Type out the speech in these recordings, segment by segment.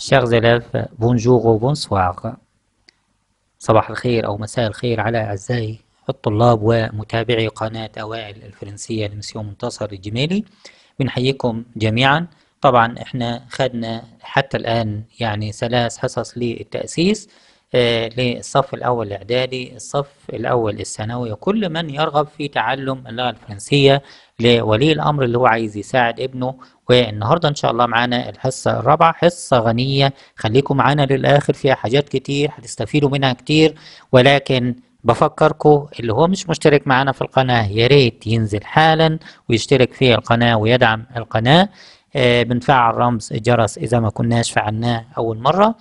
شيخ زلاف بونجور ou صباح الخير أو مساء الخير على أعزائي الطلاب ومتابعي قناة أوائل الفرنسية لمسيو منتصر الجميلي بنحييكم جميعا طبعا احنا خدنا حتى الآن يعني ثلاث حصص للتأسيس للصف الأول الإعدادي الصف الأول الثانوي وكل من يرغب في تعلم اللغة الفرنسية لولي الأمر اللي هو عايز يساعد ابنه والنهاردة إن شاء الله معانا الحصة الرابعة حصة غنية خليكم معانا للآخر فيها حاجات كتير هتستفيدوا منها كتير ولكن بفكركم اللي هو مش مشترك معانا في القناة يا ريت ينزل حالا ويشترك في القناة ويدعم القناة آه بنفعل رمز الجرس إذا ما كناش فعلناه أول مرة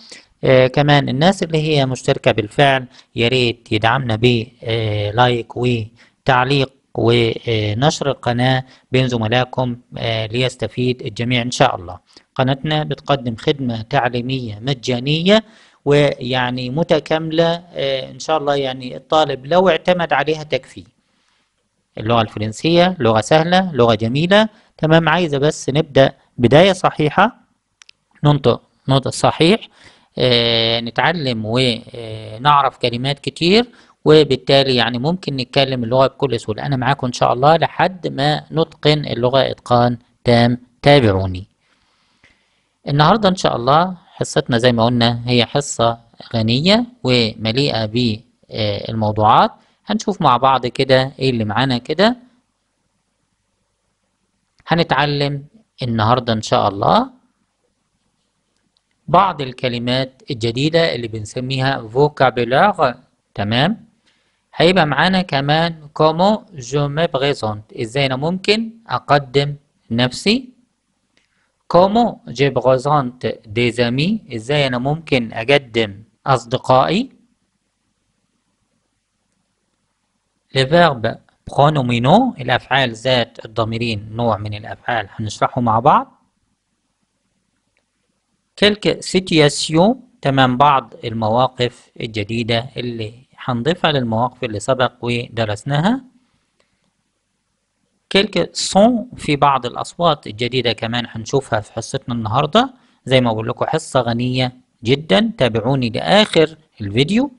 آه كمان الناس اللي هي مشتركة بالفعل يا ريت يدعمنا بلايك آه لايك وتعليق ونشر القناة بين زملائكم آه، ليستفيد الجميع إن شاء الله قناتنا بتقدم خدمة تعليمية مجانية ويعني متكاملة آه، إن شاء الله يعني الطالب لو اعتمد عليها تكفي اللغة الفرنسية لغة سهلة لغة جميلة تمام عايزة بس نبدأ بداية صحيحة ننطق نطق صحيح آه، نتعلم ونعرف كلمات كتير وبالتالي يعني ممكن نتكلم اللغة بكل سهولة أنا معاكم إن شاء الله لحد ما نتقن اللغة إتقان تام تابعوني النهاردة إن شاء الله حصتنا زي ما قلنا هي حصة غنية ومليئة بالموضوعات هنشوف مع بعض كده إيه اللي معانا كده هنتعلم النهاردة إن شاء الله بعض الكلمات الجديدة اللي بنسميها فوكابولار تمام هيبقى معانا كمان كومو جو مي بريزونت ازاي انا ممكن اقدم نفسي كومو جي بريزونت دي زامي ازاي انا ممكن اقدم اصدقائي فيرب برونومينو الافعال ذات الضميرين نوع من الافعال هنشرحه مع بعض كلك سيتياسيون تمام بعض المواقف الجديدة اللي هنضيفها للمواقف اللي سبق ودرسناها كلك صون في بعض الأصوات الجديدة كمان هنشوفها في حصتنا النهاردة زي ما بقول لكم حصة غنية جدا تابعوني لآخر الفيديو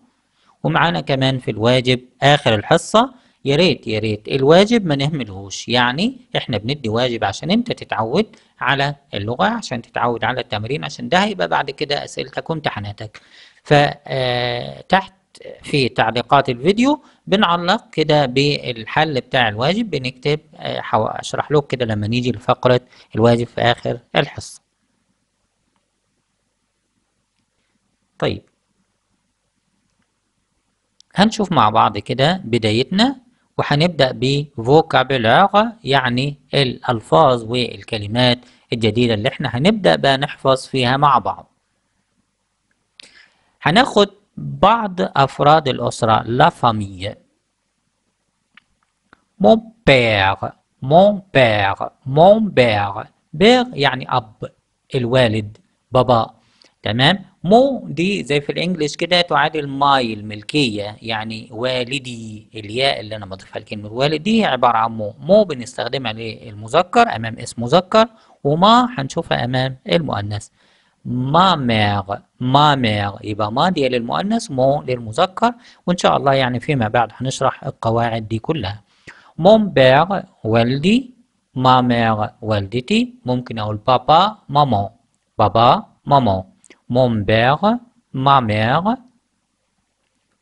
ومعانا كمان في الواجب آخر الحصة يا ريت يا ريت الواجب ما نهملهوش يعني احنا بندي واجب عشان انت تتعود على اللغة عشان تتعود على التمرين عشان ده هيبقى بعد كده أسئلتك وامتحاناتك فتحت آه، في تعليقات الفيديو بنعلق كده بالحل بتاع الواجب بنكتب آه، اشرح لكم كده لما نيجي لفقرة الواجب في آخر الحصة طيب هنشوف مع بعض كده بدايتنا وهنبدأ ب يعني الألفاظ والكلمات الجديدة اللي احنا هنبدأ بقى نحفظ فيها مع بعض هناخد بعض أفراد الأسرة لا فامية مون بير مون بير مون بير بير يعني أب الوالد بابا تمام مو دي زي في الانجليش كده تعادل ماي الملكيه يعني والدي الياء اللي انا بضيفها لكلمه والدي دي عباره عن مو مو بنستخدمها للمذكر امام اسم مذكر وما هنشوفها امام المؤنث ما ما مامر يبقى ما دي للمؤنث مو للمذكر وإن شاء الله يعني فيما بعد هنشرح القواعد دي كلها مون بير والدي ما مامر والدتي ممكن أقول بابا ماما بابا ماما ما مامر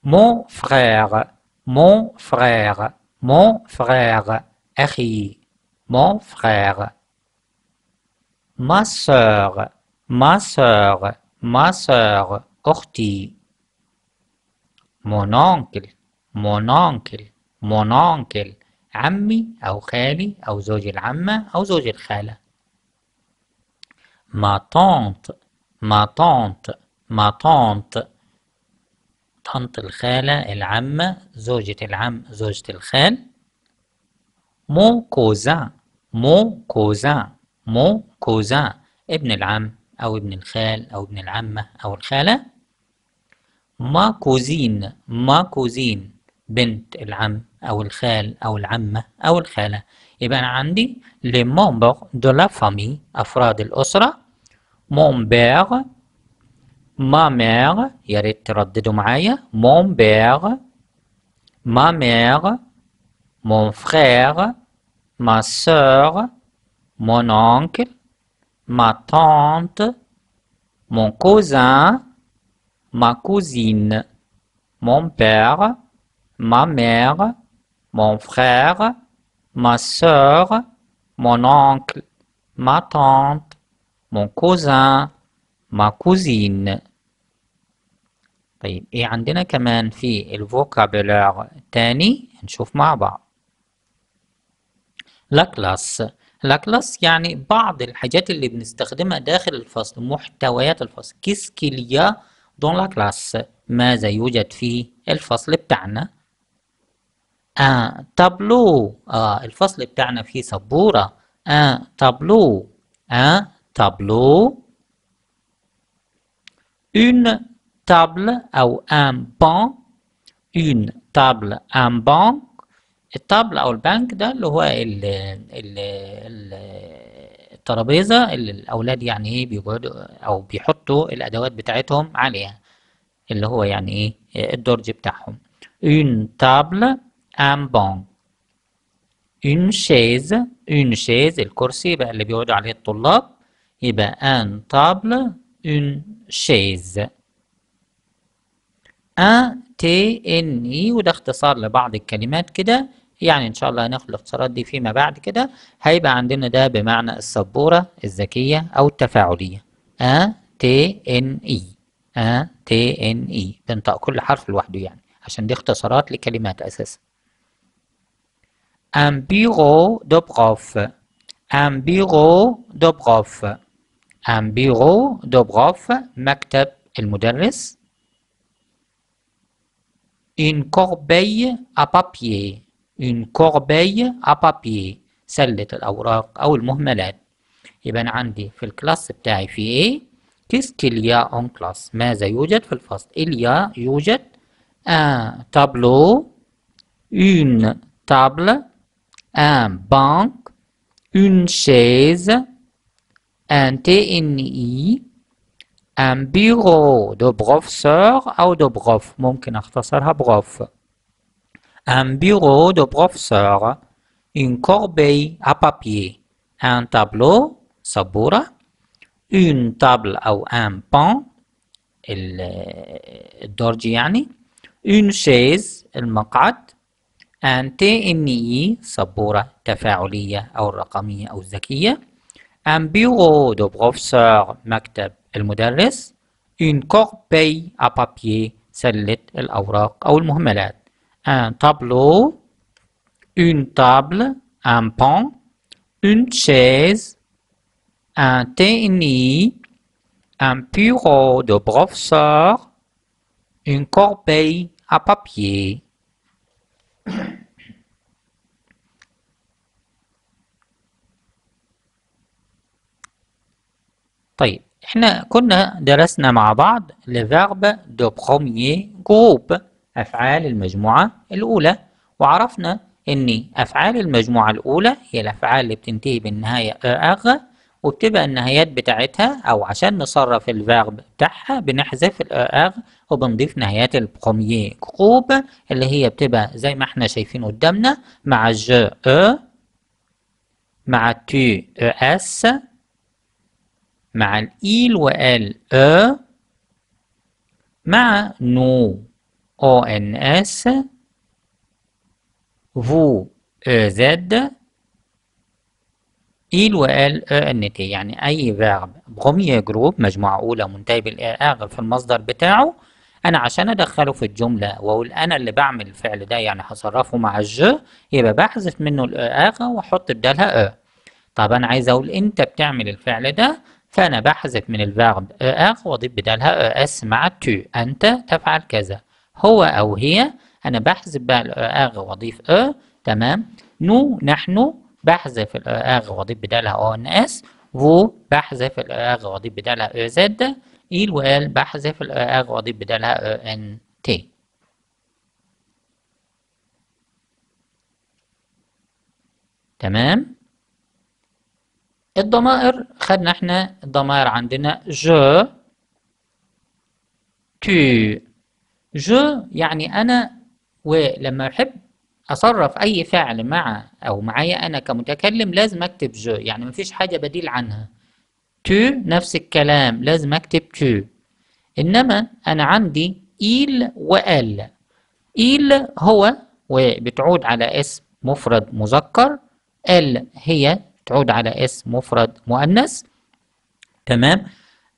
مون فرير مون فرير مون فرير أخي مون فرير ما سœur Ma سوغ ma سوغ أختي. Mon oncle, mon oncle, mon oncle. عمي أو خالي أو زوج العمة أو زوج الخالة. Ma tante, ma tante, ma tante. طنط الخالة العمة زوجة العم زوجة الخال مو كوزان مو كوزان مو كوزان ابن العم أو ابن الخال أو ابن العمة أو الخالة ما كوزين ما كوزين بنت العم أو الخال أو العمة أو الخالة يبقى أنا عندي لي مومبر دو لا فامي أفراد الأسرة مون ما مير يا ريت ترددوا معايا مون ما مير مون فرير ما سوغ مون أونكل ma tante, mon cousin, ma cousine, mon père, ma mère, mon frère, ma sœur, mon oncle, ma tante, mon cousin, ma cousine. طيب ايه عندنا كمان في الفوكابولار تاني نشوف مع بعض La classe. لاكلاس يعني بعض الحاجات اللي بنستخدمها داخل الفصل محتويات الفصل كيس كيليا دون لاكلاس ماذا يوجد في الفصل بتاعنا ان آه، تابلو آه الفصل بتاعنا فيه سبورة ان آه، تابلو ان آه، تابلو اون تابل أو ان بان اون تابل ان بان الطبل او البنك ده اللي هو ال ال الترابيزه اللي الاولاد يعني ايه بيقعدوا او بيحطوا الادوات بتاعتهم عليها اللي هو يعني ايه الدرج بتاعهم اون table ان banc اون شيز اون شيز الكرسي بقى اللي بيقعدوا عليه الطلاب يبقى ان table اون شيز ان تي ان اي وده اختصار لبعض الكلمات كده يعني إن شاء الله هناخد الاختصارات دي فيما بعد كده هيبقى عندنا ده بمعنى السبورة الذكية أو التفاعلية أ T N E أ T N E بنطق كل حرف لوحده يعني عشان دي اختصارات لكلمات أساسا ام بيغو دوبغوف prof Un دوبغوف de prof دوبغوف مكتب المدرس ان كوربي ا بابيي une corbeille à papier سلة الأوراق أو المهملات يبقى أنا عندي في الكلاس بتاعي في إيه كيسكيليا اون كلاس ماذا يوجد في الفصل إليا يوجد آه، أن أون تابل آه، أن بانك أون شيز أن تي إن إي أن بيرو دو بروفسور أو دو بروف ممكن أختصرها بروف un bureau de professeur, une corbeille à papier, un tableau, سبورة, une table ou un pan, الدرج يعني, une chaise, المقعد, un TMI, سبورة تفاعلية أو الرقمية أو الذكية, un bureau de professeur, مكتب المدرس, une corbeille à papier, سلة الأوراق أو المهملات. un tableau, une table, un pan, une chaise, un tennis, un bureau de professeur, une corbeille à papier. طيب احنا كنا درسنا مع بعض le verbe de premier groupe أفعال المجموعة الأولى وعرفنا إن أفعال المجموعة الأولى هي الأفعال اللي بتنتهي بالنهاية أغ وبتبقى النهايات بتاعتها أو عشان نصرف الفاغ بتاعها بنحذف الأغ وبنضيف نهايات البروميي كروب اللي هي بتبقى زي ما احنا شايفين قدامنا مع ج أ مع تي أو أس مع الإيل وال أ مع نو O N S ONS vous EZ il وال e تي e يعني أي فيرب بروميير جروب مجموعة أولى منتهي بالإرغ في المصدر بتاعه أنا عشان أدخله في الجملة وأقول أنا اللي بعمل الفعل ده يعني هصرفه مع الج يبقى بحذف منه الإرغ e وأحط بدالها أ طب أنا عايز أقول أنت بتعمل الفعل ده فأنا بحذف من الفيرب إرغ وأضيف بدالها أس مع تو أنت تفعل كذا هو أو هي أنا بحذف بقى الأغ وأضيف أ تمام نو نحن بحذف الأغ وأضيف بدالها أو إن إس فو بحذف الأغ وأضيف بدالها أ زد إيل وإل بحذف الأغ وأضيف بدالها أ إن تي تمام الضمائر خدنا احنا الضمائر عندنا جو تو جو يعني أنا ولما أحب أصرف أي فعل مع أو معايا أنا كمتكلم لازم أكتب جو يعني مفيش حاجة بديل عنها تو نفس الكلام لازم أكتب تو إنما أنا عندي إيل وآل إيل هو وبتعود على اسم مفرد مذكر ال هي تعود على اسم مفرد مؤنث تمام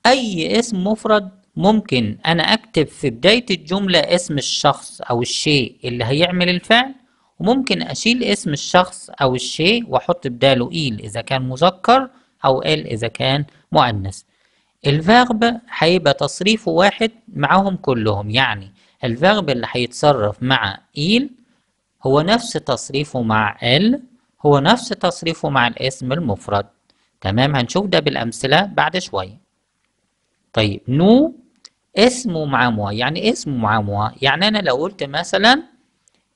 أي اسم مفرد ممكن أنا أكتب في بداية الجملة اسم الشخص أو الشيء اللي هيعمل الفعل وممكن أشيل اسم الشخص أو الشيء وأحط بداله إيل إذا كان مذكر أو إل إذا كان مؤنث الفيرب هيبقى تصريفه واحد معاهم كلهم يعني الفيرب اللي هيتصرف مع إيل هو نفس تصريفه مع إل هو نفس تصريفه مع الاسم المفرد تمام هنشوف ده بالأمثلة بعد شوية طيب نو اسمه مع موا يعني اسمه مع موا يعني أنا لو قلت مثلا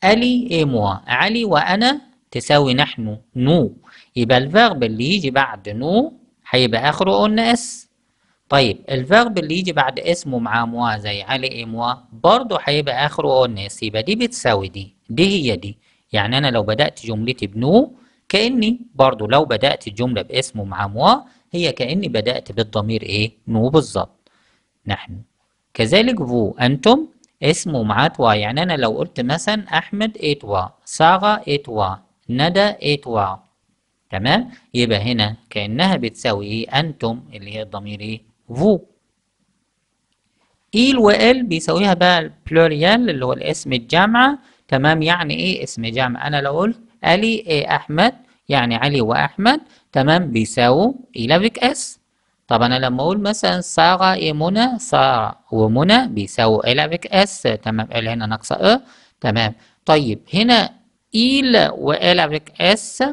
ألي إيموا علي وأنا تساوي نحن نو يبقى الفيرب اللي يجي بعد نو هيبقى آخره قلنا اس طيب الفيرب اللي يجي بعد اسمه مع موا زي علي إيموا برضه هيبقى آخره قلنا اس يبقى دي بتساوي دي دي هي دي يعني أنا لو بدأت جملتي بنو كأني برضه لو بدأت الجملة باسمه مع موا هي كأني بدأت بالضمير إيه نو بالظبط نحن كذلك فو أنتم اسمه مع توا يعني أنا لو قلت مثلا أحمد إتوا سارة إتوا ندى إتوا تمام يبقى هنا كأنها بتساوي إيه أنتم اللي هي الضمير إيه فو إيل وإل بيساويها بقى البلوريال اللي هو الاسم الجامعة تمام يعني إيه اسم جامعة أنا لو قلت علي إيه أحمد يعني علي وأحمد تمام بيساووا إيلافيك إس طب انا لما اقول مثلا ساره ايه منى ساره ومنى بيساووا إيه لك اس تمام إيه ال هنا ناقصه ا إيه؟ تمام طيب هنا ايل والابريك اس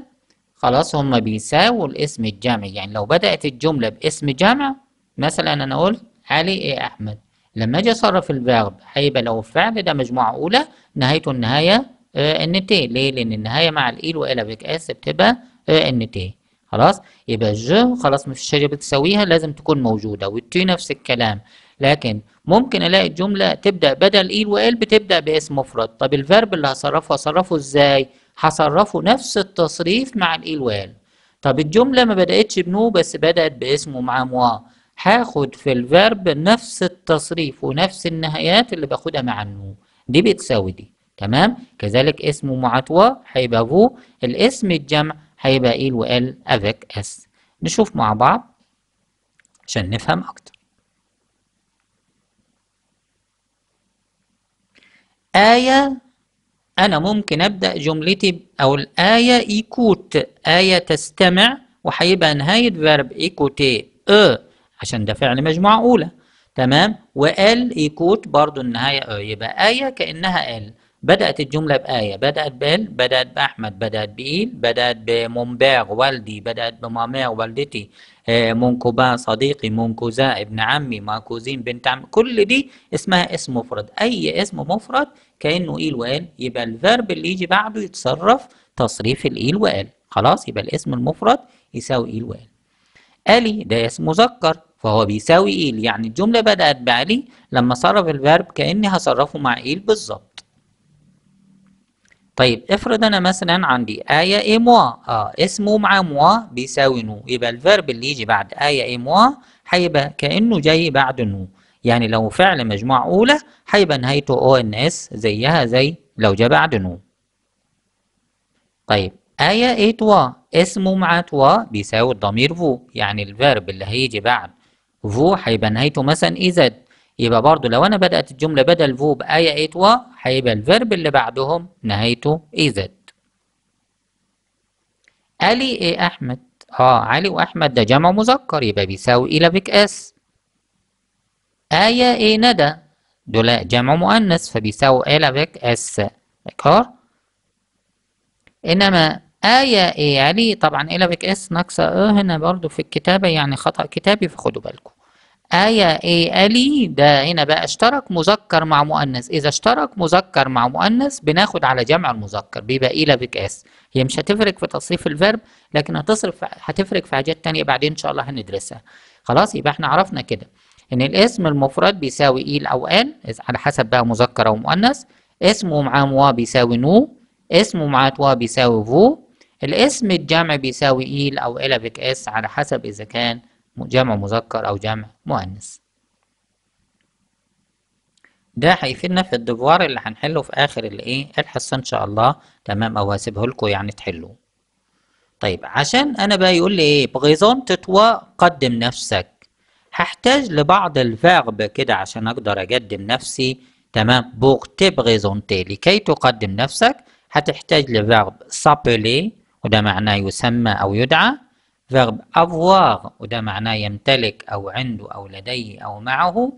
خلاص هما بيساووا الاسم الجمعي يعني لو بدات الجمله باسم جامع مثلا انا اقول علي ايه احمد لما اجي اصرف الفيرب هيبقى لو فعل ده مجموعه اولى نهايته النهايه إيه؟ ان تي ليه لان النهايه مع الايل والابريك اس بتبقى ان تي خلاص يبقى ج خلاص مفيش حاجه بتساويها لازم تكون موجوده والتي نفس الكلام لكن ممكن الاقي الجمله تبدا بدل ايل وال بتبدا باسم مفرد طب الفيرب اللي هصرفه هصرفه ازاي هصرفه نفس التصريف مع الايل وال طب الجمله ما بداتش بنو بس بدات باسم ومع موا هاخد في الفيرب نفس التصريف ونفس النهايات اللي باخدها مع النو دي بتساوي دي تمام كذلك اسم معتوى هيبقى فو الاسم الجمع هيبقى ايه الوقال افيك اس نشوف مع بعض عشان نفهم اكتر آية أنا ممكن أبدأ جملتي أو الآية إيكوت آية تستمع وهيبقى نهاية فيرب إيكوتي إيه؟ أ عشان ده فعل مجموعة أولى تمام وال إيكوت برضو النهاية أ يبقى آية كأنها ال بدأت الجملة بآية بدأت بال بدأت بأحمد بدأت بإيل بدأت بمنباغ والدي بدأت بماماغ والدتي آه، منكوبا صديقي منكوزا ابن عمي ماكوزين بنت عمي كل دي اسمها اسم مفرد أي اسم مفرد كأنه إيل وآل يبقى الفرب اللي يجي بعده يتصرف تصريف الإيل وآل خلاص يبقى الاسم المفرد يساوي إيل وآل آلي ده اسم مذكر فهو بيساوي إيل يعني الجملة بدأت بعلي لما صرف الفرب كأني هصرفه مع إيل بالظبط طيب افرض انا مثلا عندي ايا اي موا اه اسمه مع موا بيساوي نو يبقى الفيرب اللي يجي بعد ايا اي موا هيبقى كانه جاي بعد نو يعني لو فعل مجموعه اولى هيبقى نهايته او ان اس زيها زي لو جاء بعد نو طيب ايا اي توا اسمه مع توا بيساوي الضمير فو يعني الفيرب اللي هيجي بعد فو هيبقى نهايته مثلا زد يبقى برضو لو انا بدات الجمله بدل فو بايا ايت وا هيبقى الفيرب اللي بعدهم نهايته ايزد علي ايه احمد اه علي واحمد ده جمع مذكر يبقى بيساوي الى بك اس ايا ايه ندى دول جمع مؤنث فبيساوي الى بك اس اكار؟ انما آية إيه علي طبعا إلى بك إس ناقصة أه هنا برضو في الكتابة يعني خطأ كتابي فخدوا بالكم آية إيه ألي ده هنا بقى اشترك مذكر مع مؤنث إذا اشترك مذكر مع مؤنث بناخد على جمع المذكر بيبقى إلى بك آس هي مش هتفرق في تصريف الفيرب لكن هتصرف هتفرق في حاجات تانية بعدين إن شاء الله هندرسها خلاص يبقى احنا عرفنا كده إن الاسم المفرد بيساوي إيل e أو آن على حسب بقى مذكر أو مؤنث اسمه مع موا بيساوي نو اسمه مع توا بيساوي فو الاسم الجمع بيساوي إيل e أو إلى بك آس على حسب إذا كان جمع مذكر أو جمع مؤنث ده هيفيدنا في الدفوار اللي هنحله في آخر الإيه الحصة إن شاء الله تمام أو هسيبه لكم يعني تحلوه طيب عشان أنا بقى يقول لي إيه تتوا قدم نفسك هحتاج لبعض الفاغب كده عشان أقدر أقدم نفسي تمام تبغيزون تيلي لكي تقدم نفسك هتحتاج لفاغب سابلي وده معناه يسمى أو يدعى verb avoir وده معناه يمتلك أو عنده أو لديه أو معه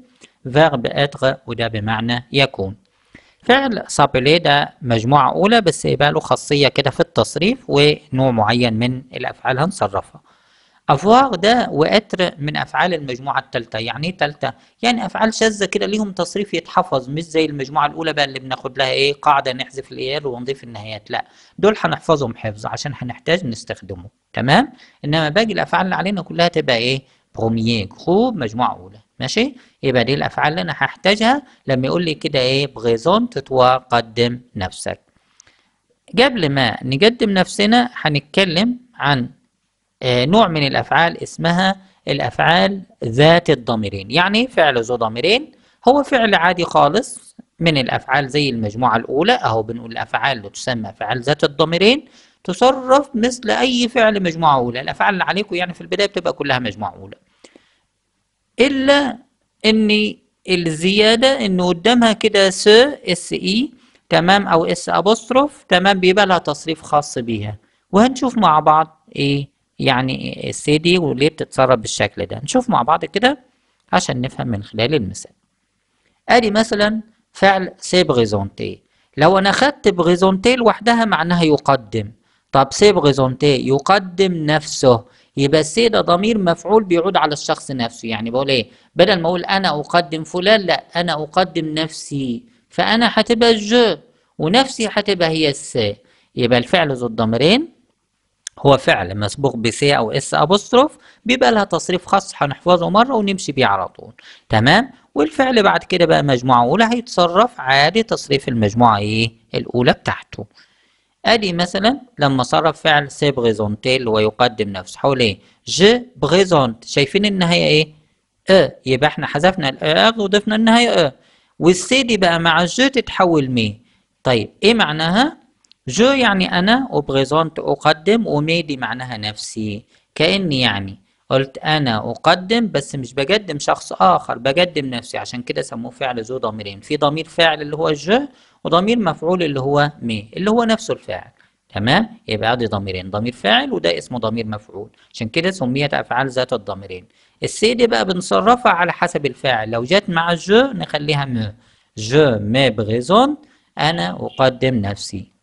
verb être وده بمعنى يكون فعل سابيلي ده مجموعة أولى بس يبقى له خاصية كده في التصريف ونوع معين من الأفعال هنصرفها أفوار ده واتر من أفعال المجموعة الثالثة يعني إيه ثالثة؟ يعني أفعال شاذة كده ليهم تصريف يتحفظ مش زي المجموعة الأولى بقى اللي بناخد لها إيه قاعدة نحذف الإيال ونضيف النهايات لا دول هنحفظهم حفظ عشان هنحتاج نستخدمه تمام؟ إنما باقي الأفعال اللي علينا كلها تبقى إيه؟ بروميير جروب مجموعة أولى ماشي؟ يبقى دي الأفعال اللي أنا هحتاجها لما يقول لي كده إيه بغيزون تتوا قدم نفسك قبل ما نقدم نفسنا هنتكلم عن آه، نوع من الأفعال اسمها الأفعال ذات الضميرين يعني فعل ذو ضميرين هو فعل عادي خالص من الأفعال زي المجموعة الأولى أهو بنقول الأفعال اللي تسمى فعل ذات الضميرين تصرف مثل أي فعل مجموعة أولى الأفعال اللي عليكم يعني في البداية بتبقى كلها مجموعة أولى إلا إن الزيادة إن قدامها كده س اس اي تمام أو اس أبوستروف تمام بيبقى لها تصريف خاص بيها وهنشوف مع بعض إيه يعني السي دي وليه بتتصرف بالشكل ده نشوف مع بعض كده عشان نفهم من خلال المثال ادي مثلا فعل سي بريزونتي لو انا خدت بريزونتي لوحدها معناها يقدم طب سي بريزونتي يقدم نفسه يبقى السي ده ضمير مفعول بيعود على الشخص نفسه يعني بقول ايه بدل ما اقول انا اقدم فلان لا انا اقدم نفسي فانا هتبقى جو ونفسي هتبقى هي السي يبقى الفعل ذو الضميرين هو فعل مسبوق بس او اس ابوستروف بيبقى لها تصريف خاص هنحفظه مره ونمشي بيه على طول تمام والفعل بعد كده بقى مجموعه اولى هيتصرف عادي تصريف المجموعه ايه الاولى بتاعته ادي مثلا لما صرف فعل سي بريزونتيل ويقدم نفسه حول ايه ج بريزونت شايفين النهايه ايه ا اه. يبقى احنا حذفنا الاغ وضفنا النهايه ا اه. والسي دي بقى مع الج تتحول مي طيب ايه معناها جو يعني أنا وبريزونت أقدم وميدي معناها نفسي كأني يعني قلت أنا أقدم بس مش بقدم شخص آخر بقدم نفسي عشان كده سموه فعل ذو ضميرين في ضمير فاعل اللي هو جو وضمير مفعول اللي هو مي اللي هو نفسه الفاعل تمام يبقى ادي ضميرين ضمير فاعل وده اسمه ضمير مفعول عشان كده سميت افعال ذات الضميرين السي دي بقى بنصرفها على حسب الفاعل لو جت مع جو نخليها مو جو مي بريزونت انا اقدم نفسي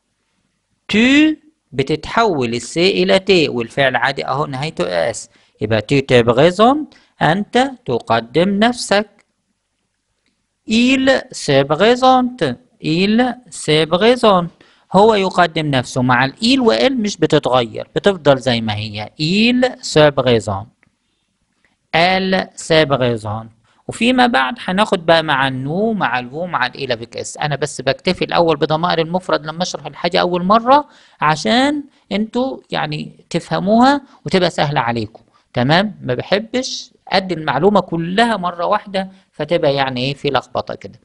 تو بتتحول السي إلى تي والفعل عادي أهو نهايته اس يبقى تو تبغيزون أنت تقدم نفسك إيل سيبغيزونت إيل سيبغيزونت هو يقدم نفسه مع الإيل وإل مش بتتغير بتفضل زي ما هي إيل سيبغيزونت ال سيبغيزونت وفيما بعد هناخد بقى مع النو مع الو مع الاي اس انا بس بكتفي الاول بضمائر المفرد لما اشرح الحاجه اول مره عشان انتوا يعني تفهموها وتبقى سهله عليكم تمام ما بحبش ادي المعلومه كلها مره واحده فتبقى يعني ايه في لخبطه كده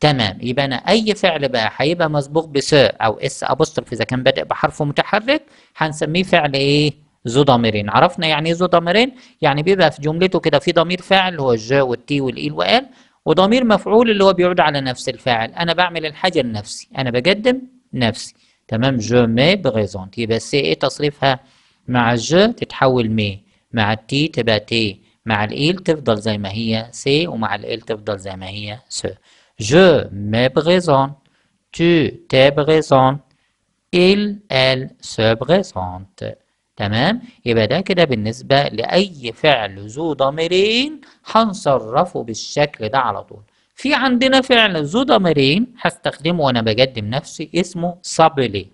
تمام يبقى انا اي فعل بقى هيبقى مسبوق بس او اس ابوستروف اذا كان بادئ بحرف متحرك هنسميه فعل ايه ذو ضميرين عرفنا يعني ايه ذو ضميرين يعني بيبقى في جملته كده في ضمير فاعل هو الجا والتي والإيل وال وضمير مفعول اللي هو بيعود على نفس الفاعل انا بعمل الحاجه لنفسي انا بقدم نفسي تمام جو مي بريزونت يبقى السي ايه تصريفها مع ج تتحول مي مع التي تبقى تي مع الإيل تفضل زي ما هي سي ومع الإيل تفضل زي ما هي سو جو مي بريزون تو تي بريزون ال ال سو بريزونت تمام يبقى ده كده بالنسبة لأي فعل ذو ضميرين هنصرفه بالشكل ده على طول في عندنا فعل ذو ضميرين هستخدمه وأنا بقدم نفسي اسمه صابلي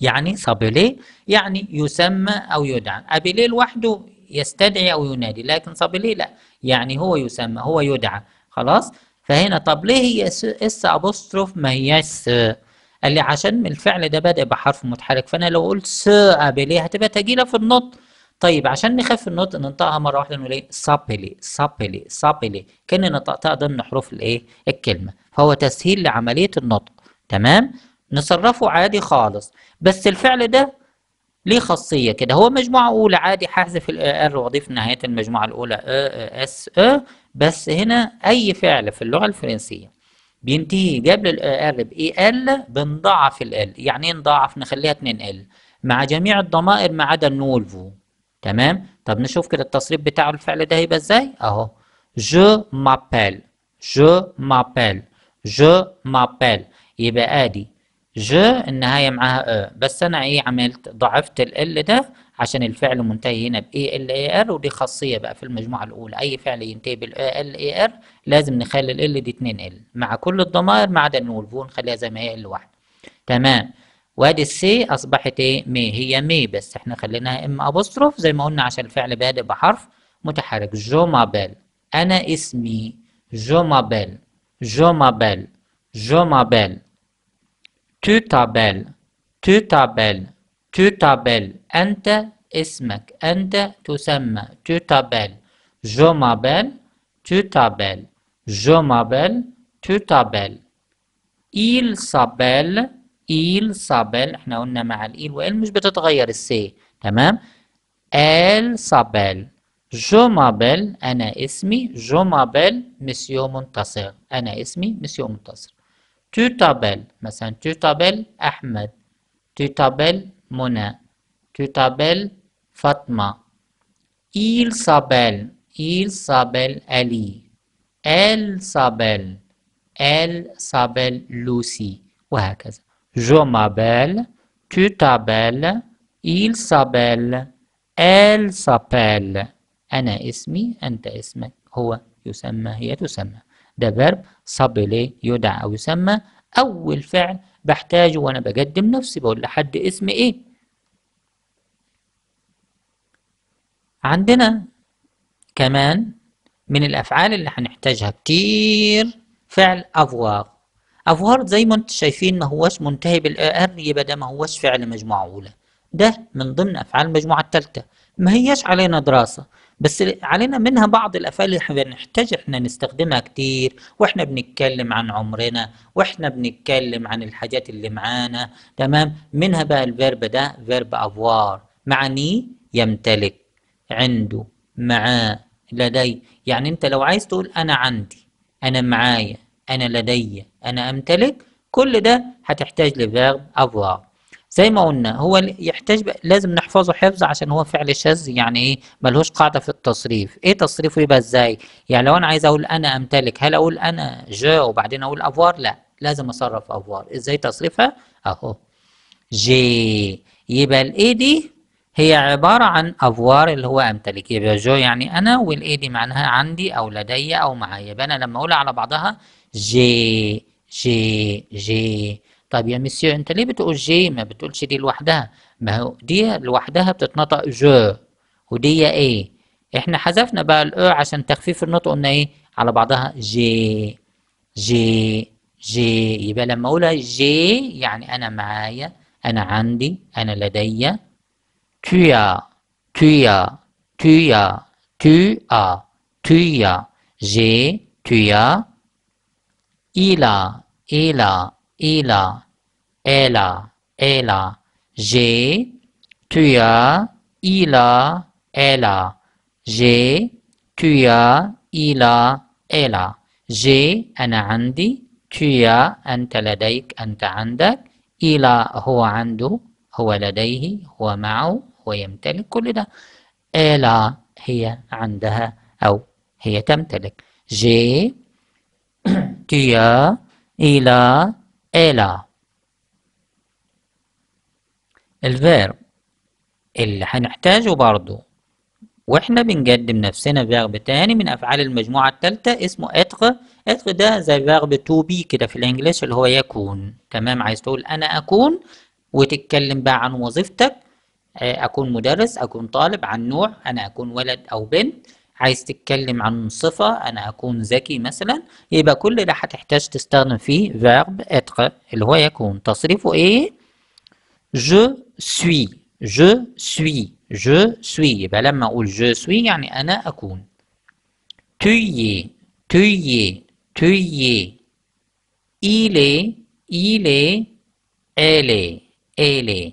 يعني صابلي يعني يسمى أو يدعى أبلي لوحده يستدعي أو ينادي لكن صابلي لا يعني هو يسمى هو يدعى خلاص فهنا طب ليه هي اس ابوستروف ما هياش قال لي عشان الفعل ده بادئ بحرف متحرك فانا لو قلت سابلي هتبقى تجيله في النطق طيب عشان نخف النطق ننطقها مره واحده نقول ايه سابلي سابلي سابلي كان نطقتها ضمن حروف الايه الكلمه فهو تسهيل لعمليه النطق تمام نصرفه عادي خالص بس الفعل ده ليه خاصية كده هو مجموعة أولى عادي هحذف ال R وأضيف نهاية المجموعة الأولى أ أس أ بس هنا أي فعل في اللغة الفرنسية بينتهي قبل لي القالب اي ال آه، بنضعف ال يعني ايه نضعف نخليها 2 ال مع جميع الضمائر ما عدا والفو، تمام طب نشوف كده التصريف بتاع الفعل ده هيبقى ازاي اهو جو مابيل جو مابيل جو مابيل يبقى ادي جو النهايه معاها ا آه. بس انا ايه عملت ضعفت ال ده عشان الفعل منتهي هنا ب ALAR ودي خاصية بقى في المجموعة الأولى أي فعل ينتهي بال ALAR لازم نخلي ال L دي 2 L مع كل الضمائر ما عدا النولفون نخليها زي ما هي L واحدة تمام وادي السي أصبحت إيه مي هي مي بس إحنا خليناها إم أبوستروف زي ما قلنا عشان الفعل بادئ بحرف متحرك جو جومابيل أنا اسمي جو جو جومابيل جو جومابيل تو t'appelles تو t'appelles t'appelles. أنت اسمك أنت تسمى m'appelle. tu t'appelles. Je m'appelle. tu t'appelles. Il صابل Il صابل احنا قلنا مع الإيل وإل مش بتتغير السي تمام آل صابل Je m'appelle. أنا اسمي Je m'appelle مسيو منتصر أنا اسمي مسيو منتصر t'appelles. مثلا تتابل أحمد t'appelles Mona. Tu t'appelles Fatma. Il s'appelle, il s'appelle Ali. Elle s'appelle, elle s'appelle Lucy. وهكذا. Je m'appelle, tu t'appelles, il s'appelle, elle s'appelle. أنا اسمي أنت اسمك هو يسمى هي تسمى ده فيرب صبلي يدعى أو يسمى أول فعل بحتاجه وانا بقدم نفسي بقول لحد اسم ايه عندنا كمان من الافعال اللي هنحتاجها كتير فعل افوار افوار زي ما انتم شايفين ما هوش منتهي بالار يبقى ده ما هوش فعل مجموعه اولى ده من ضمن افعال المجموعه الثالثه ما هيش علينا دراسه بس علينا منها بعض الافعال اللي احنا بنحتاج احنا نستخدمها كتير واحنا بنتكلم عن عمرنا واحنا بنتكلم عن الحاجات اللي معانا تمام منها بقى الفيرب ده فيرب افوار معني يمتلك عنده معاه لدي يعني انت لو عايز تقول انا عندي انا معايا انا لدي انا امتلك كل ده هتحتاج لفيرب افوار زي ما قلنا هو يحتاج لازم نحفظه حفظ عشان هو فعل شاذ يعني ايه ملهوش قاعده في التصريف ايه تصريفه يبقى ازاي يعني لو انا عايز اقول انا امتلك هل اقول انا جا وبعدين اقول افوار لا لازم اصرف افوار ازاي تصريفها اهو جي يبقى الاي دي هي عبارة عن أفوار اللي هو أمتلك يبقى جو يعني أنا والإي دي معناها عندي أو لدي أو معايا يبقى أنا لما اقول على بعضها جي جي جي طيب يا مسيو انت ليه بتقول جي ما بتقولش دي لوحدها ما هو دي لوحدها بتتنطق جو ودي ايه احنا حذفنا بقى الاو عشان تخفيف النطق قلنا ايه على بعضها جي جي جي يبقى لما اقولها جي يعني انا معايا انا عندي انا لدي تيا تيا تيا تيا تويا جي تيا إلى إلى إلى إلى إلى جي تيا إلى إلى جي تيا إلى إلى جي أنا عندي تيا أنت لديك أنت عندك إلى هو عنده هو لديه هو معه هو يمتلك كل ده إلى هي عندها أو هي تمتلك جي تيا إلى إلى الفيرب اللي هنحتاجه برضو واحنا بنقدم نفسنا فيرب تاني من افعال المجموعه الثالثه اسمه اتغ اتغ ده زي فيرب تو بي كده في الانجليش اللي هو يكون تمام عايز تقول انا اكون وتتكلم بقى عن وظيفتك آه، اكون مدرس اكون طالب عن نوع انا اكون ولد او بنت عايز تتكلم عن صفة أنا أكون ذكي مثلا يبقى كل ده هتحتاج تستخدم فيه verb être اللي هو يكون تصريفه إيه؟ je suis je suis je suis يبقى لما أقول je suis يعني أنا أكون tu y es tu y tu y il est il est elle est elle est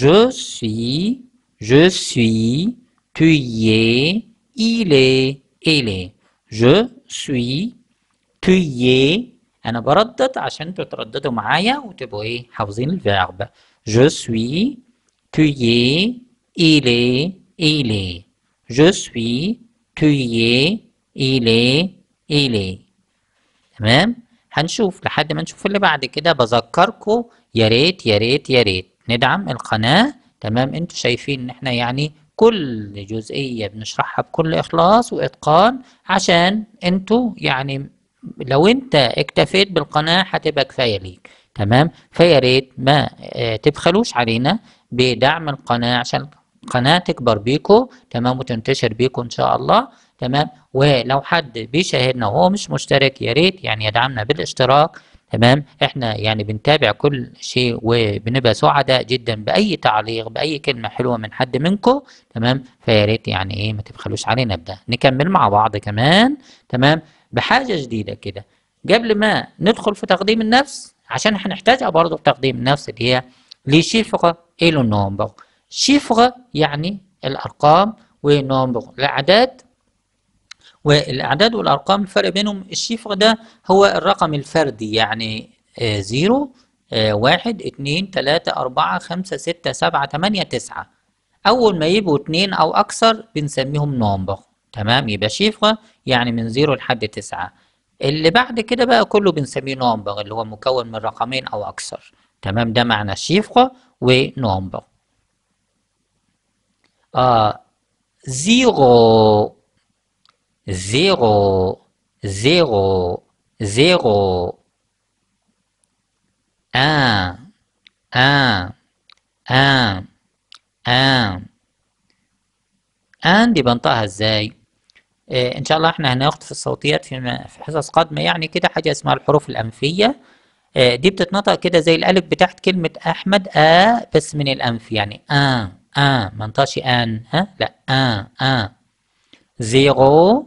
je suis je suis tu y es il est il est je suis tu es انا بردد عشان تترددوا معايا وتبقوا ايه حافظين الفيرب je suis tu es il est il est je suis tu es il est il est تمام هنشوف لحد ما نشوف اللي بعد كده بذكركم يا ريت يا ريت يا ريت ندعم القناه تمام انتوا شايفين ان احنا يعني كل جزئية بنشرحها بكل إخلاص وإتقان عشان انتوا يعني لو انت اكتفيت بالقناة هتبقى كفاية ليك تمام فيا ريت ما آه، تبخلوش علينا بدعم القناة عشان القناة تكبر بيكو تمام وتنتشر بيكو إن شاء الله تمام ولو حد بيشاهدنا وهو مش مشترك يا ريت يعني يدعمنا بالاشتراك تمام احنا يعني بنتابع كل شيء وبنبقى سعداء جدا باي تعليق باي كلمه حلوه من حد منكم تمام فيا ريت يعني ايه ما تبخلوش علينا بده نكمل مع بعض كمان تمام بحاجه جديده كده قبل ما ندخل في تقديم النفس عشان هنحتاجها برضه في تقديم النفس اللي هي لي شيفغ اي لو نومبر شيفغ يعني الارقام ونومبر الاعداد والاعداد والارقام الفرق بينهم الشفر ده هو الرقم الفردي يعني آه، زيرو آه، واحد اتنين تلاتة أربعة خمسة ستة سبعة تمانية تسعة أول ما يبقوا اتنين أو أكثر بنسميهم نومبر تمام يبقى شفرة يعني من زيرو لحد تسعة اللي بعد كده بقى كله بنسميه نومبر اللي هو مكون من رقمين أو أكثر تمام ده معنى الشفرة ونومبر آه زيرو zéro, zéro, zéro. Un, un, un, un. ان دي بنطقها ازاي؟ إيه ان شاء الله احنا هناخد في الصوتيات في, حصص قادمه يعني كده حاجه اسمها الحروف الانفيه إيه دي بتتنطق كده زي الالف بتاعت كلمه احمد آ بس من الانف يعني آ آ ما ان ها لا آ آ زيرو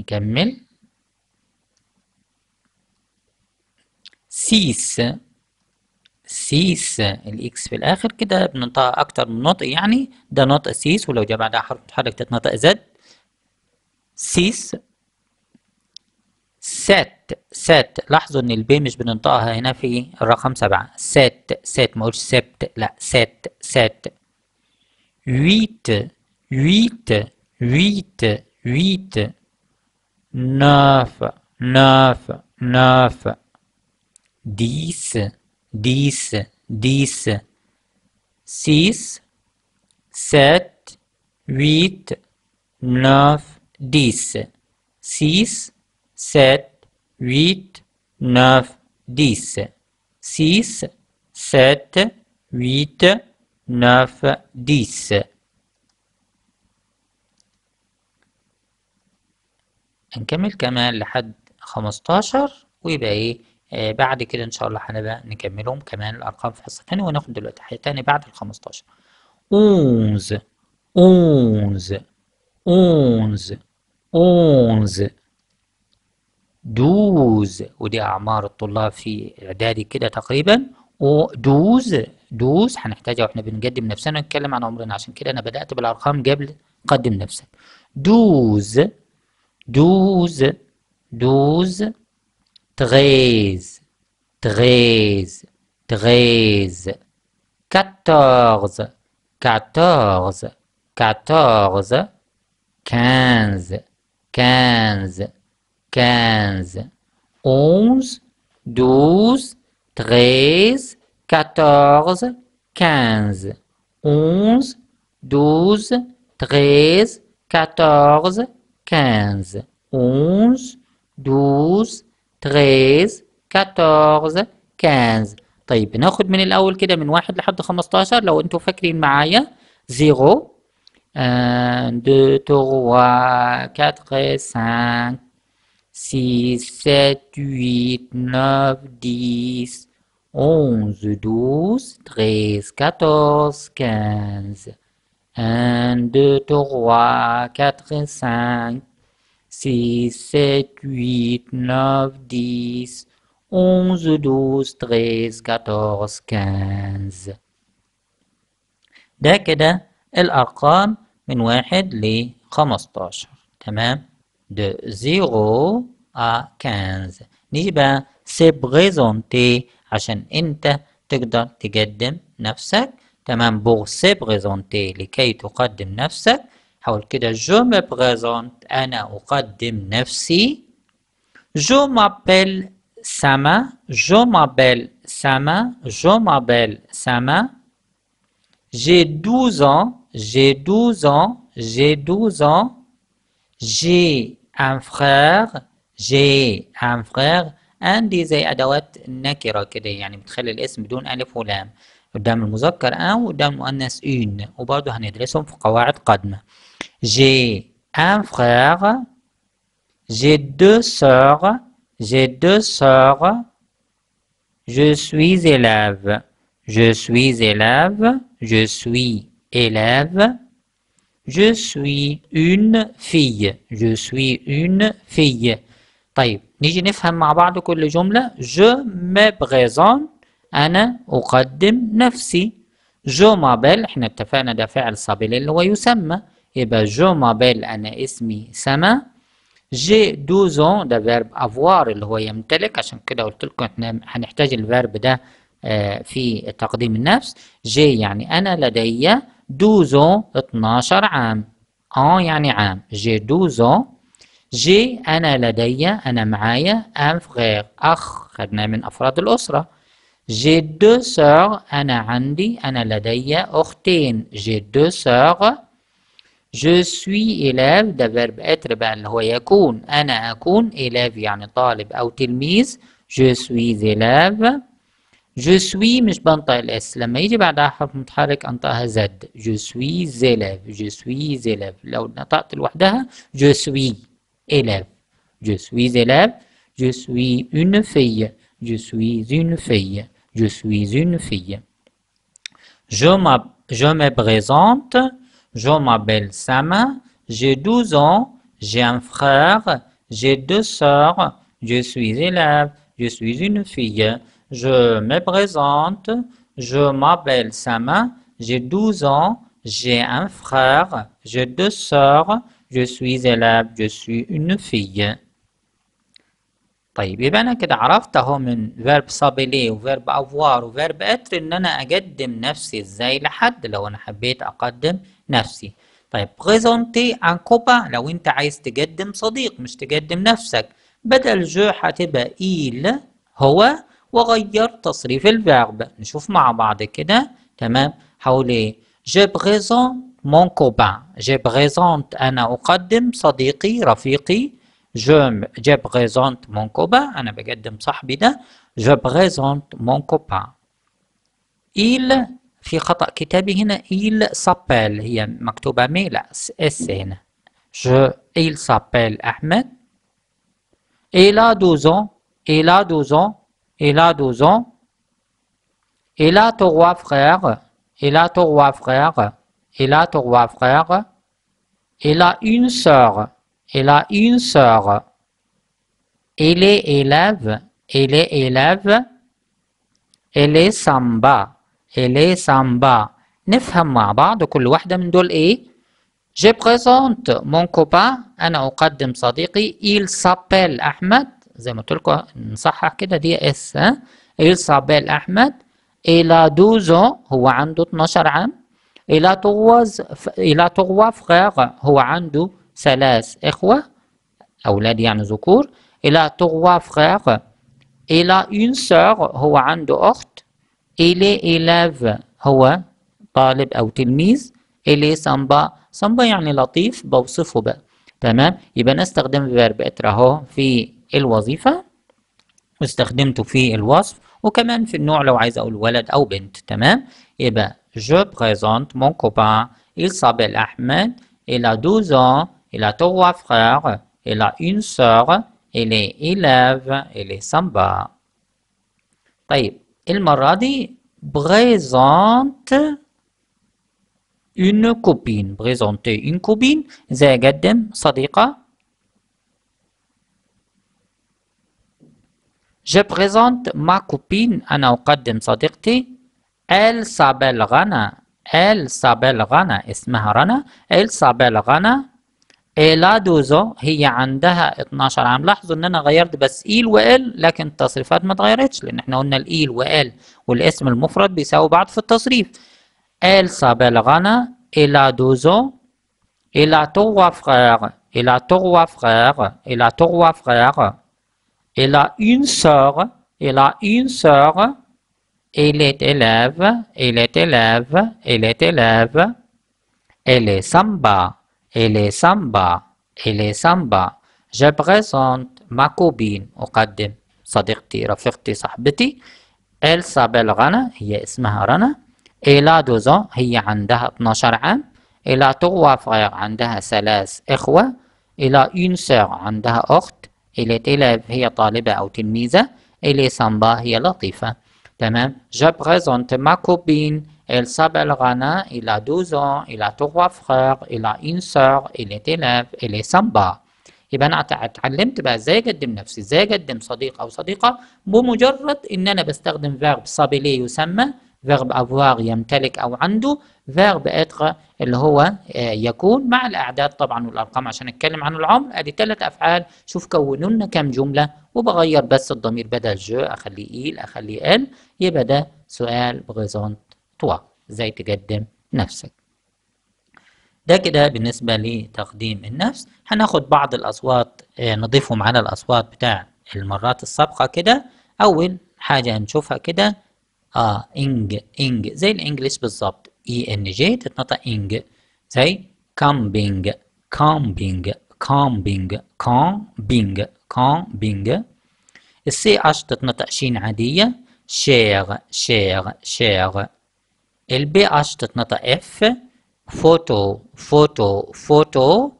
نكمل سيس سيس الاكس في الاخر كده بننطق اكتر من نطق يعني ده نطق سيس ولو جه بعدها حرف متحرك تتنطق زد سيس سات سات لاحظوا ان البي مش بننطقها هنا في الرقم سبعة سات سات ما قلتش سبت لا سات سات ويت ويت ويت ويت neuf, neuf, neuf. Dix, dix, dix. Six, sept, huit, neuf, dix. Six, sept, huit, neuf, dix. Six, sept, huit, neuf, dix. هنكمل كمان لحد خمستاشر ويبقى ايه آه بعد كده ان شاء الله هنبقى نكملهم كمان الارقام في حصه ثانيه وناخد دلوقتي حاجه ثانيه بعد ال 15 اونز اونز اونز اونز دوز ودي اعمار الطلاب في اعدادي كده تقريبا ودوز دوز هنحتاجها واحنا بنقدم نفسنا ونتكلم عن عمرنا عشان كده انا بدات بالارقام قبل قدم نفسك دوز douze, douze, treize, treize, treize, quatorze, quatorze, quatorze, quinze, quinze, quinze, onze, douze, treize, quatorze, quinze, onze, douze, treize, quatorze, 15, 11, 12, 13, 14, 15 طيب ناخد من الأول كده من واحد لحد 15 لو أنتوا فاكرين معايا 0 1, 2, 3, 4, 5, 6, 7, 8, 9, 10, 11, 12, 13, 14, 15 1, 2, 3, 4, 5, 6, 7, 8, 9, 10, 11, 12, 13, 14, 15 ده كده الأرقام من واحد ل 15 تمام de 0 à 15 نيجي بقى سيبريزونتي عشان انت تقدر تقدم نفسك تمام بوغ سي بريزونتي لكي تقدم نفسك حاول كده جو مي بريزونت أنا أقدم نفسي جو مابيل سما جو مابيل سما جو مابيل سما جي 12 ans, جي 12 ans, جي 12 ans. J'ai un frère, j'ai un frère. عندي زي أدوات نكرة كده يعني بتخلي الاسم بدون ألف ولام. قدام المذكر أو قدام المؤنث إن وبرضه هندرسهم في قواعد قادمة جي أن فخيغ جي دو سوغ جي دو سوغ Je suis élève. Je suis élève. Je suis élève. Je suis une fille. Je suis une fille. طيب نيجي نفهم مع بعض كل جملة. Je me présente. أنا أقدم نفسي جو مابيل احنا اتفقنا ده فعل صابيل اللي هو يسمى يبقى جو مابيل أنا اسمي سما جي دوزون ده فيرب افوار اللي هو يمتلك عشان كده قلت لكم احنا هنحتاج الفيرب ده آه، في تقديم النفس جي يعني أنا لدي دوزو 12 عام أو آه يعني عام جي دوزو جي أنا لدي أنا معايا أنف غير أخ خدناه من أفراد الأسرة J'ai deux sœurs. أنا عندي. أنا لدي أختين. J'ai deux sœurs. Je suis élève. ده verbe être بقى اللي هو يكون. أنا أكون élève يعني طالب أو تلميذ. Je suis élève. Je suis مش بنطق الاس لما يجي بعدها حرف متحرك انطقها زد Je suis élève. Je suis élève. لو نطقت لوحدها Je suis élève. Je suis élève. Je suis une fille. Je suis une fille. Je suis une fille. Je, me présente, je m'appelle Sama, j'ai 12 ans, j'ai un frère, j'ai deux sœurs, je suis élève, je suis une fille. Je me présente, je m'appelle Sama, j'ai 12 ans, j'ai un frère, j'ai deux sœurs, je suis élève, je suis une fille. طيب يبقى انا كده عرفت اهو من فيرب سابيلي وفيرب افوار وفيرب اتر ان انا اقدم نفسي ازاي لحد لو انا حبيت اقدم نفسي طيب بريزونتي ان كوبا لو انت عايز تقدم صديق مش تقدم نفسك بدل جو هتبقى إيل هو وغير تصريف الفيرب نشوف مع بعض كده تمام حول ايه جو بريزونت مون كوبا جي بريزونت انا اقدم صديقي رفيقي je, présente mon copain, je présente mon copain. Il il s'appelle il s'appelle Ahmed. Il a 12 ans. Il a 12 ans. Il a 12 ans. Il a trois frères. Il a trois frères. Il a trois frères. Il a une sœur. Elle a une sœur. Elle est élève. Elle est élève. Elle est samba. Elle est samba. نفهم مع بعض كل واحدة من دول إيه؟ Je présente mon copain أنا أقدم صديقي Il s'appelle أحمد زي ما قلت لكم نصحح كده دي اس Il s'appelle أحمد Il a 12 ans هو عنده 12 عام il a trois frères هو عنده ثلاث إخوة أولاد يعني ذكور إلى تغوا فخير إلى أون sœur هو عنده أخت إلى إلاف هو طالب أو تلميذ إلي سامبا سامبا يعني لطيف بوصفه بقى تمام يبقى أنا استخدمت فيرب اتراهو في الوظيفة واستخدمته في الوصف وكمان في النوع لو عايز أقول ولد أو بنت تمام يبقى جو بريزونت مون كوبان إل سابيل أحمد إلى دوزون 12 ans Il a trois frères, il a une sœur, il est élève, il est samba. Il m'a dit. Présente. une copine Présentez une copine Je présente ma copine أنا Elle s'appelle Rana Elle s'appelle Rana Elle s'appelle Rana لا دوزو هي عندها 12 عام لاحظوا ان انا غيرت بس ايل وال لكن التصريفات ما اتغيرتش لان احنا قلنا الايل وال والاسم المفرد بيساوي بعض في التصريف ال سابلغانا الى دوزو الى توغوا فرير الى توغوا فرير الى توغوا فرير الى اون سور الى اون سور الى تلاف الى تلاف الى تلاف الى سامبا إلى سامبا إلى سامبا les samba je صديقتي رفيقتي صاحبتي إل سابل Rana هي اسمها رنا الى دوزون هي عندها اثناشر عام الى توا فرير عندها ثلاث اخوه الى اون سير عندها اخت الى تيلاب هي طالبه او تلميذه الى سامبا هي لطيفه تمام جو بريزونت ما كوبين إل سابيل رانا إلا 12 أون إلا 3 فخور إلا إلي تيلاف إلي سامبا يبقى أنا اتعلمت بقى إزاي أقدم نفسي إزاي أقدم صديق أو صديقة بمجرد إن أنا بستخدم فيرب سابيلي يسمى فيرب افوار يمتلك او عنده فيرب اتر اللي هو آه، يكون مع الاعداد طبعا والارقام عشان اتكلم عن العمر ادي ثلاث افعال شوف كونوا لنا كام جمله وبغير بس الضمير بدل جو اخليه ايل اخليه ال يبقى ده سؤال بريزونت توا ازاي تقدم نفسك ده كده بالنسبة لتقديم النفس هناخد بعض الأصوات آه، نضيفهم على الأصوات بتاع المرات السابقة كده أول حاجة هنشوفها كده اه انج انج زي الانجليش بالظبط اي ان جي تتنطق انج زي كامبينج كامبينج كامبينج كامبينج كامبينج السي اش تتنطق شين عادية شير شير شير البي اش تتنطق اف فوتو فوتو فوتو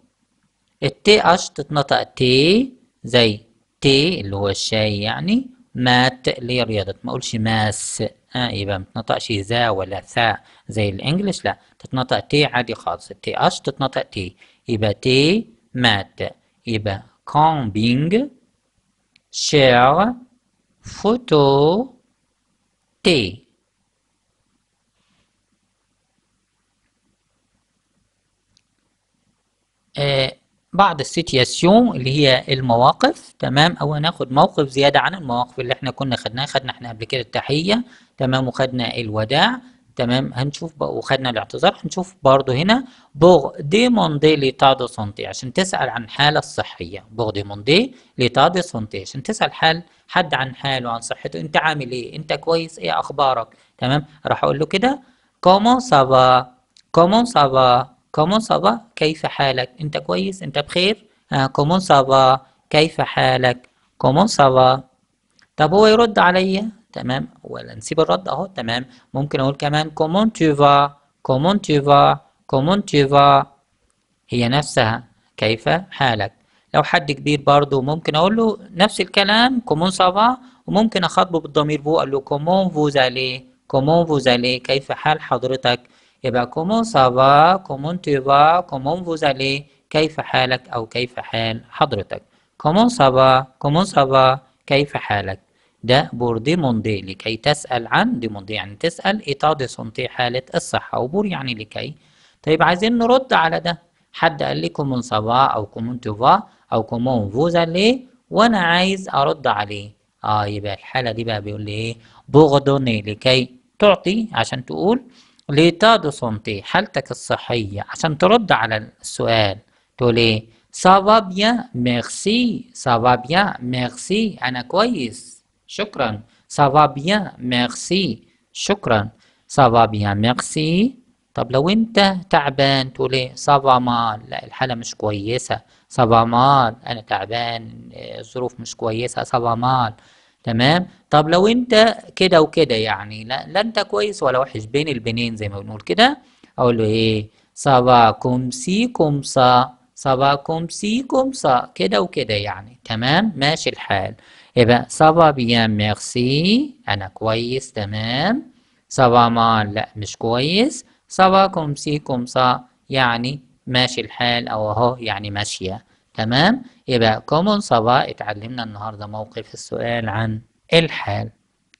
التي اش تتنطق تي زي تي اللي هو الشاي يعني مات اللي هي رياضة ما اقولش ماس آه يبقى ما تنطقش ذا ولا ثا زي الانجليش لا تتنطق تي عادي خالص تي اش تتنطق تي يبقى تي مات يبقى كومبينج شير فوتو تي آه بعض السيتياسيون اللي هي المواقف تمام او هناخد موقف زياده عن المواقف اللي احنا كنا خدناها خدنا احنا قبل كده التحيه تمام وخدنا الوداع تمام هنشوف بقى وخدنا الاعتذار هنشوف برضو هنا بوغ دي موندي دو سونتي عشان تسأل عن حالة الصحية بوغ دي موندي دو سونتي عشان تسأل حال حد عن حاله عن صحته انت عامل ايه انت كويس ايه اخبارك تمام راح اقول له كده كومون سافا كومون سافا كومون سافا كيف حالك انت كويس انت بخير آه، كومون سافا كيف حالك كومون سافا طب هو يرد عليا تمام ولا نسيب الرد اهو تمام ممكن اقول كمان كومون فا كومون فا كومون فا هي نفسها كيف حالك لو حد كبير برضه ممكن اقول له نفس الكلام كومون سافا وممكن اخاطبه بالضمير بو اقول له كومون فوزالي كومون فوزالي كيف حال حضرتك يبقى إيه كومون سافا كومون comment كومون فوزالي كيف حالك أو كيف حال حضرتك كومون سافا كومون سافا كيف حالك ده بور موندي لكي تسأل عن ديموندي يعني تسأل إيتا دي سونتي حالة الصحة وبور يعني لكي طيب عايزين نرد على ده حد قال لي كومون سافا أو كومون توفا أو كومون فوزالي وأنا عايز أرد عليه آه يبقى الحالة دي بقى بيقول لي إيه بوغدوني لكي تعطي عشان تقول دو سونتي حالتك الصحية عشان ترد على السؤال تقول ايه سافا بيان ميرسي سافا بيان ميرسي أنا كويس شكرا سافا بيان ميرسي شكرا سافا بيان ميرسي طب لو انت تعبان تقول ايه سافا مال لا الحالة مش كويسة سافا مال أنا تعبان الظروف مش كويسة سافا مال تمام طب لو انت كده وكده يعني لا, لا انت كويس ولا وحش بين البنين زي ما بنقول كده اقول له ايه صباكم سيكم صا صباكم سيكم صا كده وكده يعني تمام ماشي الحال يبقى صبا بيان ميرسي انا كويس تمام صبا ما لا مش كويس صباكم سيكم صا يعني ماشي الحال او اهو يعني ماشيه تمام يبقى كومون صبا اتعلمنا النهارده موقف السؤال عن الحال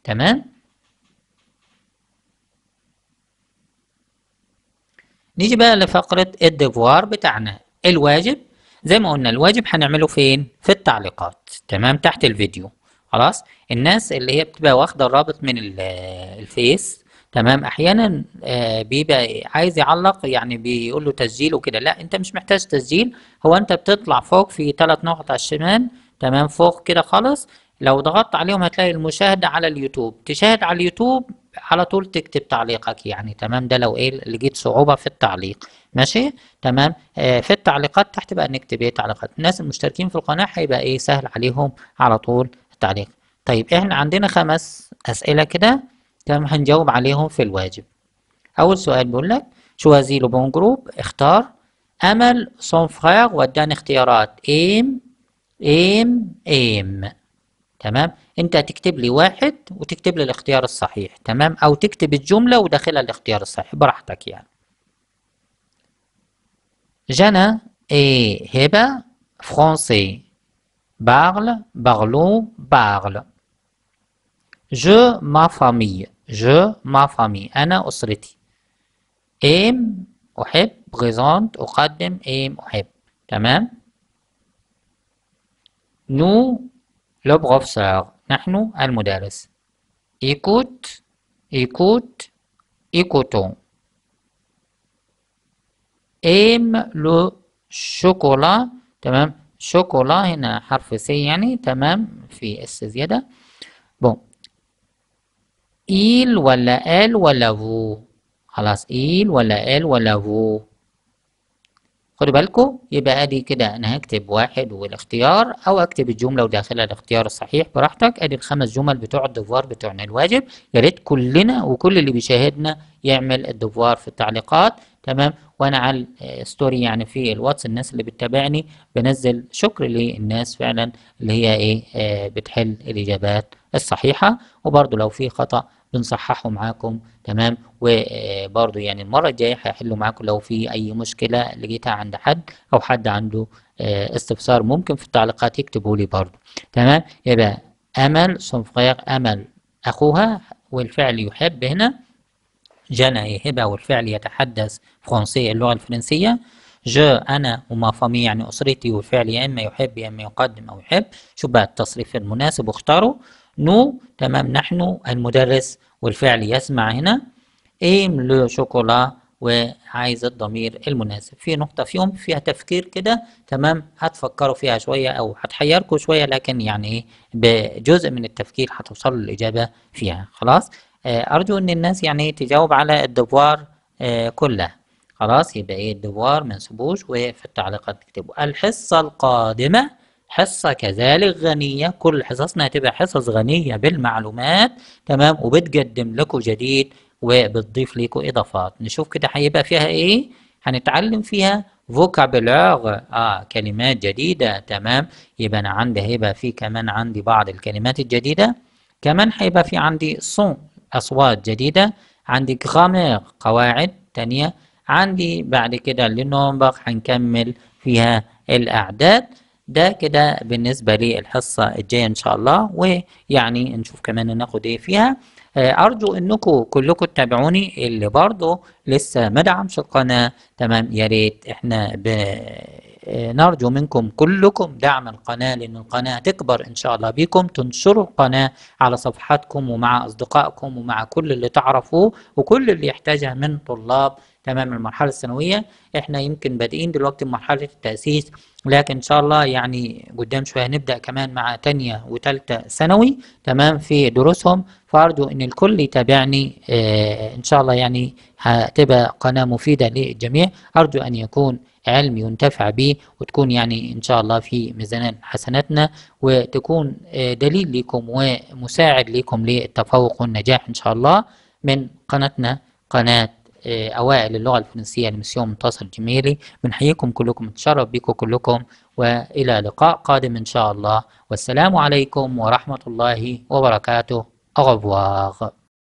تمام نيجي بقى لفقرة الديفوار بتاعنا الواجب زي ما قلنا الواجب هنعمله فين في التعليقات تمام تحت الفيديو خلاص الناس اللي هي بتبقى واخده الرابط من الفيس تمام احيانا آه، بيبقى عايز يعلق يعني بيقول له تسجيل وكده لا انت مش محتاج تسجيل هو انت بتطلع فوق في ثلاث نقط على الشمال تمام فوق كده خالص لو ضغطت عليهم هتلاقي المشاهدة على اليوتيوب تشاهد على اليوتيوب على طول تكتب تعليقك يعني تمام ده لو ايه لقيت صعوبة في التعليق ماشي تمام آه في التعليقات تحت بقى نكتب ايه تعليقات الناس المشتركين في القناة هيبقى ايه سهل عليهم على طول التعليق طيب احنا عندنا خمس اسئلة كده تمام هنجاوب عليهم في الواجب أول سؤال بيقول لك شوازي لو بون جروب اختار أمل سون فرير واداني اختيارات إيم إيم إيم تمام أنت تكتب لي واحد وتكتب لي الاختيار الصحيح تمام أو تكتب الجملة وداخلها الاختيار الصحيح براحتك يعني جنى إيه هبة فرونسي بارل بارلو بارل جو ما famille. جو ما famille. أنا أسرتي. أيم أحب. بريزونت أقدم. أيم أحب. تمام؟ نو لو بروفيسور نحن المدرس. إيكوت. إيكوت. إيكوتون. أيم لو شوكولا. تمام؟ شوكولا هنا حرف سي يعني. تمام؟ في اس زيادة. إيل ولا آل ولا فو خلاص إيل ولا آل ولا فو خدوا بالكم يبقى ادي كده انا هكتب واحد والاختيار او اكتب الجمله وداخلها الاختيار الصحيح براحتك ادي الخمس جمل بتوع الدفوار بتوعنا الواجب يا ريت كلنا وكل اللي بيشاهدنا يعمل الدفوار في التعليقات تمام وانا على الستوري يعني في الواتس الناس اللي بتتابعني بنزل شكر للناس فعلا اللي هي ايه آه، بتحل الاجابات الصحيحه وبرده لو في خطا بنصححه معاكم تمام وبرضو آه، يعني المرة الجاية هيحلوا معاكم لو في أي مشكلة لقيتها عند حد أو حد عنده آه، استفسار ممكن في التعليقات يكتبوا لي برضو تمام يبقى أمل صنفغير أمل أخوها والفعل يحب هنا جانا يهبة والفعل يتحدث فرنسية اللغة الفرنسية جو أنا وما فامي يعني أسرتي والفعل يا إما يحب يا إما يقدم أو يحب شو بقى التصريف المناسب واختاروا نو تمام نحن المدرس والفعل يسمع هنا ايم لو شوكولا وعايز الضمير المناسب في نقطة فيهم فيها تفكير كده تمام هتفكروا فيها شوية أو هتحيركوا شوية لكن يعني إيه، بجزء من التفكير هتوصلوا للإجابة فيها خلاص آه، أرجو إن الناس يعني إيه، تجاوب على الدوار آه، كلها خلاص يبقى إيه الدوار منسبوش وفي التعليقات تكتبوا الحصة القادمة حصة كذلك غنية كل حصصنا هتبقى حصص غنية بالمعلومات تمام وبتقدم لكم جديد وبتضيف لكم إضافات نشوف كده هيبقى فيها إيه هنتعلم فيها فوكابلار آه كلمات جديدة تمام يبقى أنا عندي هيبقى في كمان عندي بعض الكلمات الجديدة كمان هيبقى في عندي صون أصوات جديدة عندي جرامير قواعد تانية عندي بعد كده لنومبر هنكمل فيها الأعداد ده كده بالنسبة للحصة الجاية إن شاء الله ويعني نشوف كمان ناخد إيه فيها آه، أرجو إنكم كلكم تتابعوني اللي برضه لسه ما دعمش القناة تمام يا ريت إحنا ب... آه، نرجو منكم كلكم دعم القناة لأن القناة تكبر إن شاء الله بكم تنشروا القناة على صفحاتكم ومع أصدقائكم ومع كل اللي تعرفوه وكل اللي يحتاجها من طلاب تمام المرحله الثانويه احنا يمكن بادئين دلوقتي مرحله التاسيس لكن ان شاء الله يعني قدام شويه هنبدا كمان مع تانية وثالثه ثانوي تمام في دروسهم فارجو ان الكل يتابعني آه ان شاء الله يعني هتبقى قناه مفيده للجميع ارجو ان يكون علم ينتفع به وتكون يعني ان شاء الله في ميزان حسناتنا وتكون آه دليل لكم ومساعد لكم للتفوق والنجاح ان شاء الله من قناتنا قناه آه، اوائل اللغه الفرنسيه لمسيو منتصر جميلي بنحييكم كلكم نتشرف بكم كلكم والى لقاء قادم ان شاء الله والسلام عليكم ورحمه الله وبركاته au